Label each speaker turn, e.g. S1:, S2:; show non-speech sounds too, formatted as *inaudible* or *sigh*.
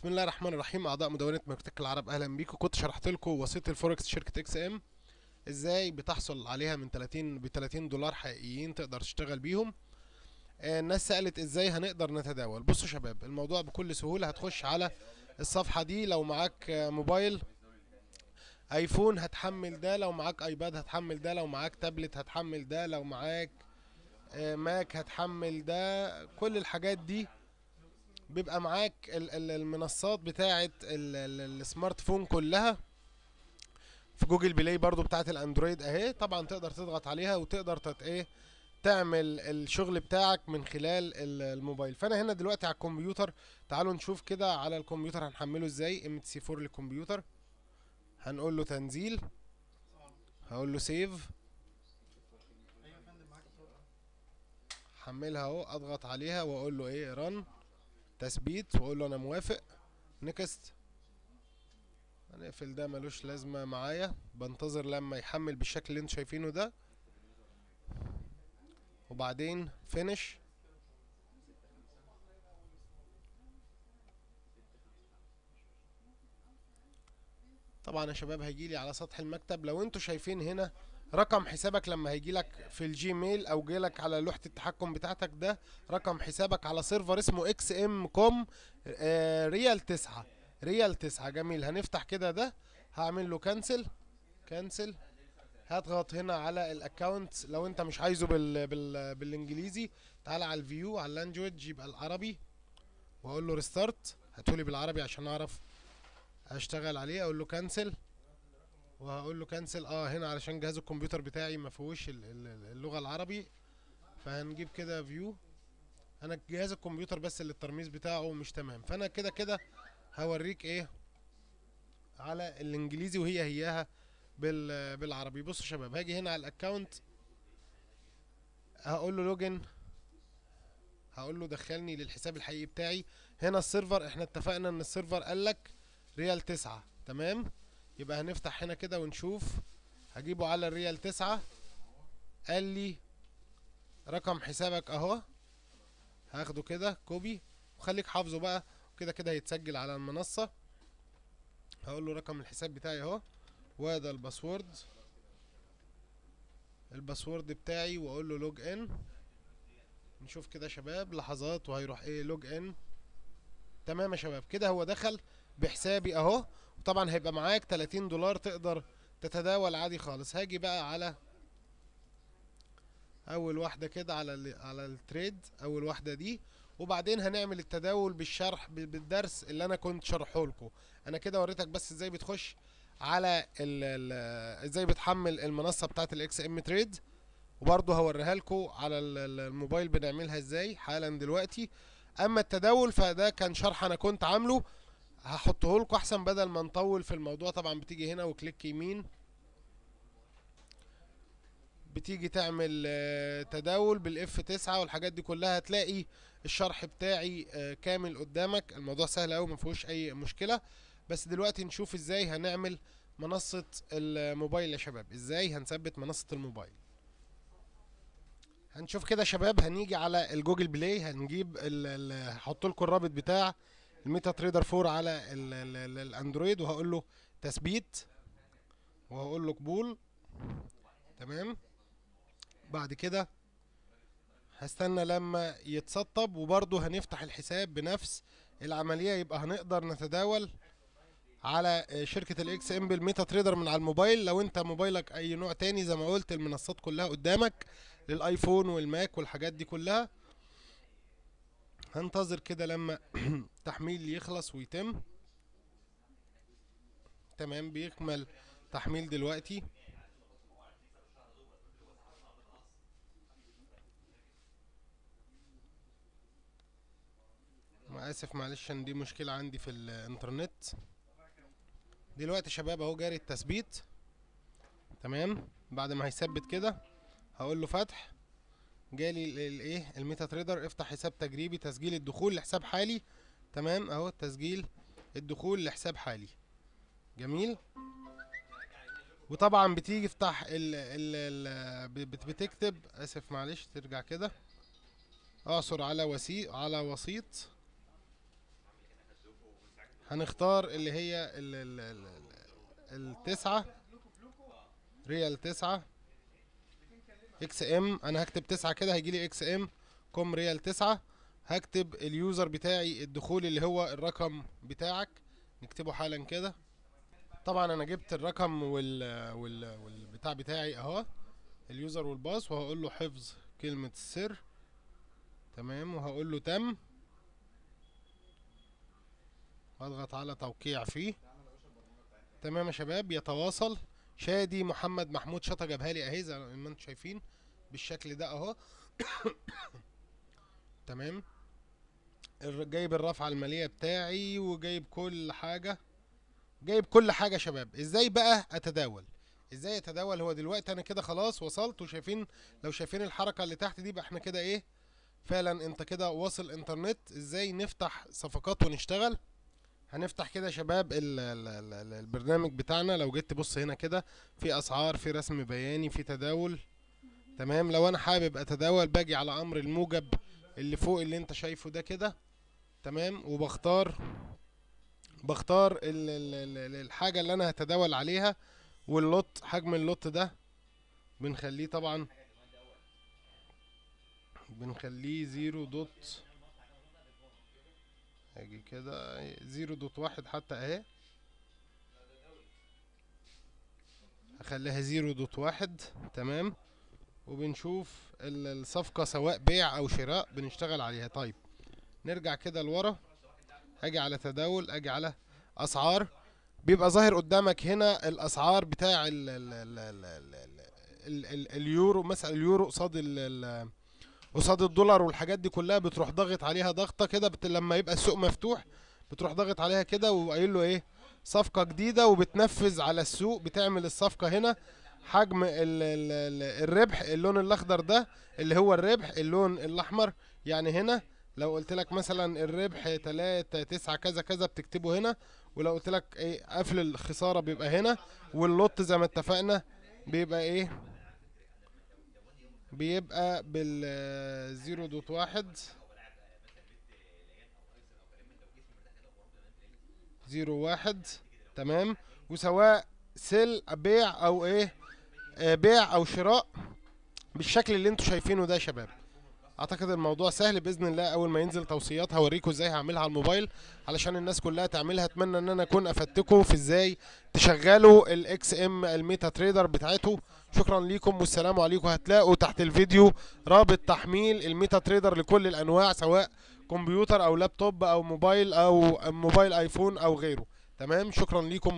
S1: بسم الله الرحمن الرحيم اعضاء مدونه مكتك العرب اهلا بيكم كنت شرحت لكم وسيله الفوركس شركه اكس ام ازاي بتحصل عليها من 30 ب 30 دولار حقيقيين تقدر تشتغل بيهم آه، الناس سالت ازاي هنقدر نتداول بصوا شباب الموضوع بكل سهوله هتخش على الصفحه دي لو معاك موبايل ايفون هتحمل ده لو معاك ايباد هتحمل ده لو معاك تابلت هتحمل ده لو معاك آه، ماك هتحمل ده كل الحاجات دي بيبقى معاك المنصات بتاعه السمارت فون كلها في جوجل بلاي برضو بتاعه الاندرويد اهي طبعا تقدر تضغط عليها وتقدر تت ايه تعمل الشغل بتاعك من خلال الموبايل فانا هنا دلوقتي على الكمبيوتر تعالوا نشوف كده على الكمبيوتر هنحمله ازاي ام سي 4 للكمبيوتر هنقول له تنزيل هقول له سيف حملها اهو اضغط عليها واقول له ايه رن تثبيت واقول له انا موافق نكست هنقفل ده ملوش لازمه معايا بنتظر لما يحمل بالشكل اللي انتوا شايفينه ده وبعدين فينش طبعا يا شباب هيجيلي على سطح المكتب لو انتوا شايفين هنا رقم حسابك لما هيجي لك في الجيميل او جي لك على لوحه التحكم بتاعتك ده رقم حسابك على سيرفر اسمه اكس ام كوم آه، ريال 9 ريال 9 جميل هنفتح كده ده هعمل له كانسل كانسل هضغط هنا على الاكونت لو انت مش عايزه بال... بال... بالانجليزي تعال على الفيو على اللانجوج يبقى العربي واقول له ريستارت هاتولي بالعربي عشان اعرف اشتغل عليه اقول له كانسل وهقول له كنسل اه هنا علشان جهاز الكمبيوتر بتاعي ما فيهوش اللغه العربي فهنجيب كده فيو انا جهاز الكمبيوتر بس اللي الترميز بتاعه مش تمام فانا كده كده هوريك ايه على الانجليزي وهي هياها بالعربي بصوا يا شباب هاجي هنا على الاكونت هقول له لوجن هقول له دخلني للحساب الحقيقي بتاعي هنا السيرفر احنا اتفقنا ان السيرفر قال لك ريال 9 تمام يبقى هنفتح هنا كده ونشوف هجيبه على الريال تسعة قال لي رقم حسابك اهو هاخده كده كوبي وخليك حافظه بقى وكده كده هيتسجل على المنصة هقول له رقم الحساب بتاعي اهو وهذا الباسورد الباسورد بتاعي واقول له لوج ان نشوف كده شباب لحظات وهيروح ايه لوج ان تمام يا شباب كده هو دخل بحسابي اهو طبعا هيبقى معاك 30 دولار تقدر تتداول عادي خالص هاجي بقى على اول واحده كده على على التريد اول واحده دي وبعدين هنعمل التداول بالشرح بالدرس اللي انا كنت شرحه لكم انا كده وريتك بس ازاي بتخش على ازاي بتحمل المنصه بتاعه الاكس ام تريد وبرضه هوريها لكم على الموبايل بنعملها ازاي حالا دلوقتي اما التداول فده كان شرح انا كنت عامله هحطه لكم احسن بدل ما نطول في الموضوع طبعا بتيجي هنا وكليك يمين بتيجي تعمل آه، تداول بالاف 9 والحاجات دي كلها هتلاقي الشرح بتاعي آه، كامل قدامك الموضوع سهل قوي ما فيهوش اي مشكله بس دلوقتي نشوف ازاي هنعمل منصه الموبايل يا شباب ازاي هنثبت منصه الموبايل هنشوف كده يا شباب هنيجي على الجوجل بلاي هنجيب هحط لكم الرابط بتاع الميتا تريدر 4 على ال ال الـ الاندرويد وهقول له تثبيت وهقول له قبول تمام بعد كده هستنى لما يتسطب وبرضه هنفتح الحساب بنفس العمليه يبقى هنقدر نتداول على شركه الاكس ام بالميتا تريدر من على الموبايل لو انت موبايلك اي نوع تاني زي ما قلت المنصات كلها قدامك للايفون والماك والحاجات دي كلها هنتظر كده لما *clears throat* تحميل يخلص ويتم تمام بيكمل تحميل دلوقتي ما اسف معلش ان دي مشكلة عندي في الانترنت دلوقتي شباب اهو جاري التثبيت تمام بعد ما هيثبت كده هقول له فتح جالي الايه الميتا تريدر افتح حساب تجريبي تسجيل الدخول لحساب حالي تمام اهو تسجيل الدخول لحساب حالي جميل وطبعا بتيجي افتح ال ال ال بتكتب اسف معلش ترجع كده اعصر على وسيط على وسيط هنختار اللي هي ال ال ال التسعة ريال تسعة اكس ام انا هكتب 9 كده هيجي لي اكس ام كوم ريال 9 هكتب اليوزر بتاعي الدخول اللي هو الرقم بتاعك نكتبه حالا كده طبعا انا جبت الرقم وال وال والبتاع بتاعي اهو اليوزر والباس وهقول له حفظ كلمة السر تمام وهقول له تم واضغط على توقيع فيه تمام يا شباب يتواصل شادي محمد محمود شطه جابها لي اهي زي ما انتم شايفين بالشكل ده اهو *coughs* تمام جايب الرافعه الماليه بتاعي وجايب كل حاجه جايب كل حاجه شباب ازاي بقى اتداول ازاي اتداول هو دلوقتي انا كده خلاص وصلت وشايفين لو شايفين الحركه اللي تحت دي يبقى احنا كده ايه فعلا انت كده واصل انترنت ازاي نفتح صفقات ونشتغل هنفتح كده يا شباب ال ال الـ البرنامج بتاعنا لو جيت تبص هنا كده في اسعار في رسم بياني في تداول تمام لو انا حابب اتداول باجي على امر الموجب اللي فوق اللي انت شايفه ده كده تمام وبختار بختار ال ال ال الحاجة اللي انا هتداول عليها واللوت حجم اللوت ده بنخليه طبعا بنخليه زيرو دوت اجي كده زيرو دوت واحد حتى اهي هخليها زيرو دوت واحد تمام وبنشوف الصفقة سواء بيع او شراء بنشتغل عليها طيب نرجع كده لورا اجي على تداول اجي على اسعار بيبقى ظاهر قدامك هنا الاسعار بتاع ال ال ال ال ال ال اليورو مثلا اليورو قصاد ال ال قصاد الدولار والحاجات دي كلها بتروح ضاغط عليها ضغطه كده بت... لما يبقى السوق مفتوح بتروح ضاغط عليها كده وقايل له ايه صفقه جديده وبتنفذ على السوق بتعمل الصفقه هنا حجم ال ال ال الربح اللون الاخضر ده اللي هو الربح اللون الاحمر يعني هنا لو قلت لك مثلا الربح 3 9 كذا كذا بتكتبه هنا ولو قلت لك ايه قفل الخساره بيبقى هنا واللوت زي ما اتفقنا بيبقى ايه بيبقى بال 0.1 0.1 واحد تمام وسواء سيل بيع او ايه آه، بيع او شراء بالشكل اللي انتم شايفينه ده يا شباب اعتقد الموضوع سهل باذن الله اول ما ينزل توصيات هوريكم ازاي هعملها على الموبايل علشان الناس كلها تعملها اتمنى ان انا اكون افدتكم في ازاي تشغلوا الاكس ام الميتا تريدر بتاعته شكرا ليكم والسلام عليكم هتلاقوا تحت الفيديو رابط تحميل الميتا تريدر لكل الانواع سواء كمبيوتر او لابتوب او موبايل او موبايل ايفون او غيره تمام شكرا ليكم